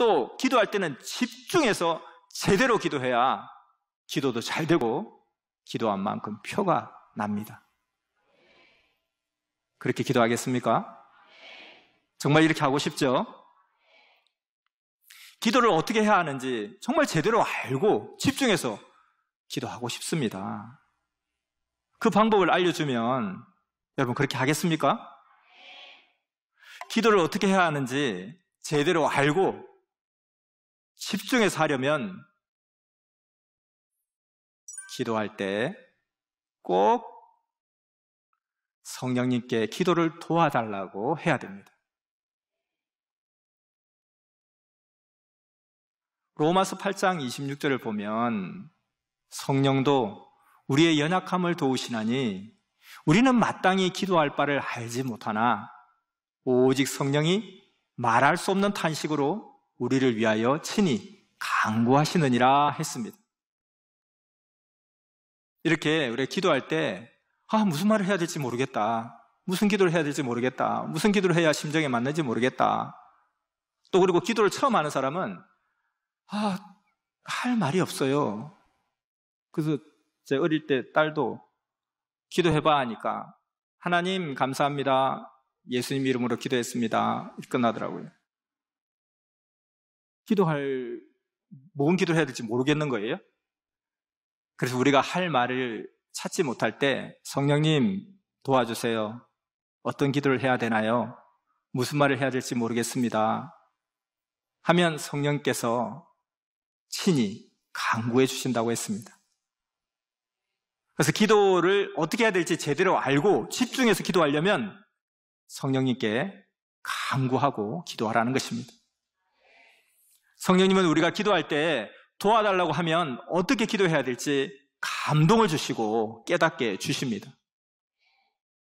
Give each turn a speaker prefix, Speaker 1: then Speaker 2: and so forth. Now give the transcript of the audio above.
Speaker 1: 또 기도할 때는 집중해서 제대로 기도해야 기도도 잘 되고 기도한 만큼 표가 납니다. 그렇게 기도하겠습니까? 정말 이렇게 하고 싶죠? 기도를 어떻게 해야 하는지 정말 제대로 알고 집중해서 기도하고 싶습니다. 그 방법을 알려주면 여러분 그렇게 하겠습니까? 기도를 어떻게 해야 하는지 제대로 알고 집중해서 하려면 기도할 때 꼭 성령님께 기도를 도와달라고 해야 됩니다. 로마서 8장 26절을 보면 성령도 우리의 연약함을 도우시나니 우리는 마땅히 기도할 바를 알지 못하나 오직 성령이 말할 수 없는 탄식으로 우리를 위하여 친히 강구하시느니라 했습니다. 이렇게 우리가 기도할 때, 아, 무슨 말을 해야 될지 모르겠다. 무슨 기도를 해야 될지 모르겠다. 무슨 기도를 해야 심정에 맞는지 모르겠다. 또 그리고 기도를 처음 하는 사람은, 아, 할 말이 없어요. 그래서 제 어릴 때 딸도 기도해봐 하니까, 하나님 감사합니다. 예수님 이름으로 기도했습니다. 끝나더라고요. 기도할, 뭔 기도를 해야 될지 모르겠는 거예요. 그래서 우리가 할 말을 찾지 못할 때 성령님 도와주세요. 어떤 기도를 해야 되나요? 무슨 말을 해야 될지 모르겠습니다. 하면 성령께서 친히 강구해 주신다고 했습니다. 그래서 기도를 어떻게 해야 될지 제대로 알고 집중해서 기도하려면 성령님께 강구하고 기도하라는 것입니다. 성령님은 우리가 기도할 때 도와달라고 하면 어떻게 기도해야 될지 감동을 주시고 깨닫게 주십니다.